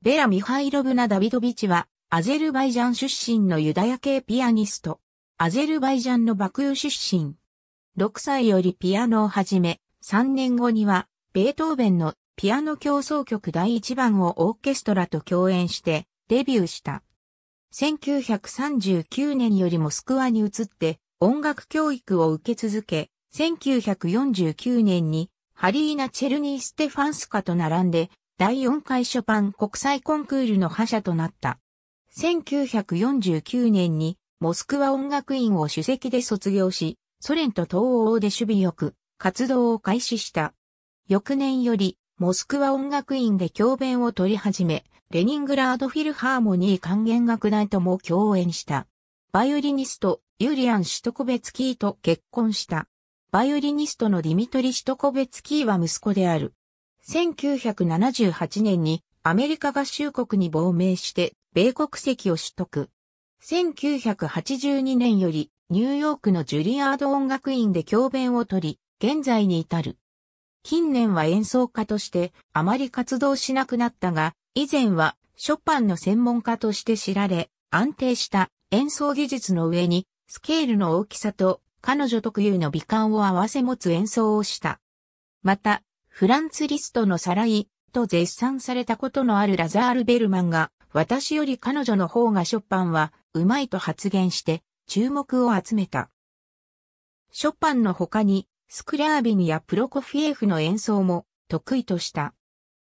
ベラ・ミハイロブナ・ダビドビチは、アゼルバイジャン出身のユダヤ系ピアニスト。アゼルバイジャンのバクー出身。6歳よりピアノを始め、3年後には、ベートーベンのピアノ競奏曲第1番をオーケストラと共演して、デビューした。1939年よりモスクワに移って、音楽教育を受け続け、1949年に、ハリーナ・チェルニー・ステファンスカと並んで、第4回ショパン国際コンクールの覇者となった。1949年にモスクワ音楽院を主席で卒業し、ソ連と東欧で守備よく活動を開始した。翌年よりモスクワ音楽院で教鞭を取り始め、レニングラードフィルハーモニー管弦楽団とも共演した。バイオリニスト、ユリアン・シュトコベツキーと結婚した。バイオリニストのディミトリ・シュトコベツキーは息子である。1978年にアメリカ合衆国に亡命して米国籍を取得。1982年よりニューヨークのジュリアード音楽院で教鞭を取り、現在に至る。近年は演奏家としてあまり活動しなくなったが、以前はショパンの専門家として知られ、安定した演奏技術の上にスケールの大きさと彼女特有の美観を合わせ持つ演奏をした。また、フランツリストの再来と絶賛されたことのあるラザール・ベルマンが、私より彼女の方がショパンはうまいと発言して注目を集めた。ショパンの他に、スクラービニやプロコフィエフの演奏も得意とした。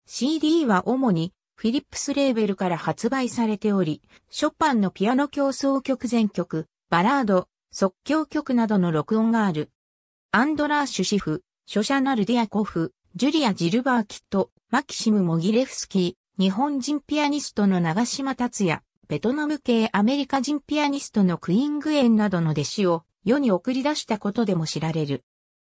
CD は主にフィリップスレーベルから発売されており、ショパンのピアノ競争曲全曲、バラード、即興曲などの録音がある。アンドラーシュシフ、ショシャナルディアコフ、ジュリア・ジルバーキット、マキシム・モギレフスキー、日本人ピアニストの長島達也、ベトナム系アメリカ人ピアニストのクイングエンなどの弟子を世に送り出したことでも知られる。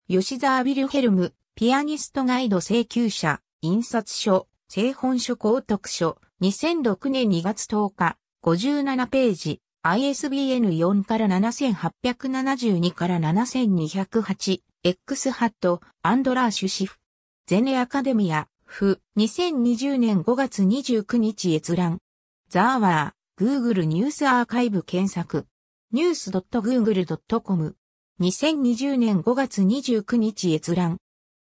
吉沢ビルヘルム、ピアニストガイド請求者、印刷書、製本書公読書、2006年2月10日、57ページ、ISBN4 から7872から7208、X ハット、アンドラーシュシフ、ゼネアカデミア、フ、2020年5月29日閲覧。ザーワー、グーグルニュースアーカイブ検索。news.google.com。2020年5月29日閲覧。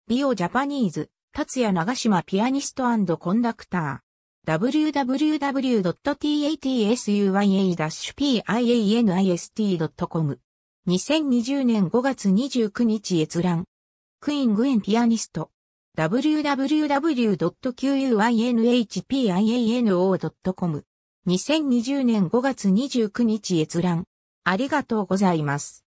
ビオジャパニーズ、達也長島ピアニストコンダクター。www.tatsuya-pianist.com。2020年5月29日閲覧。クイーングエンピアニスト。www.qyinhpiano.com。2020年5月29日閲覧。ありがとうございます。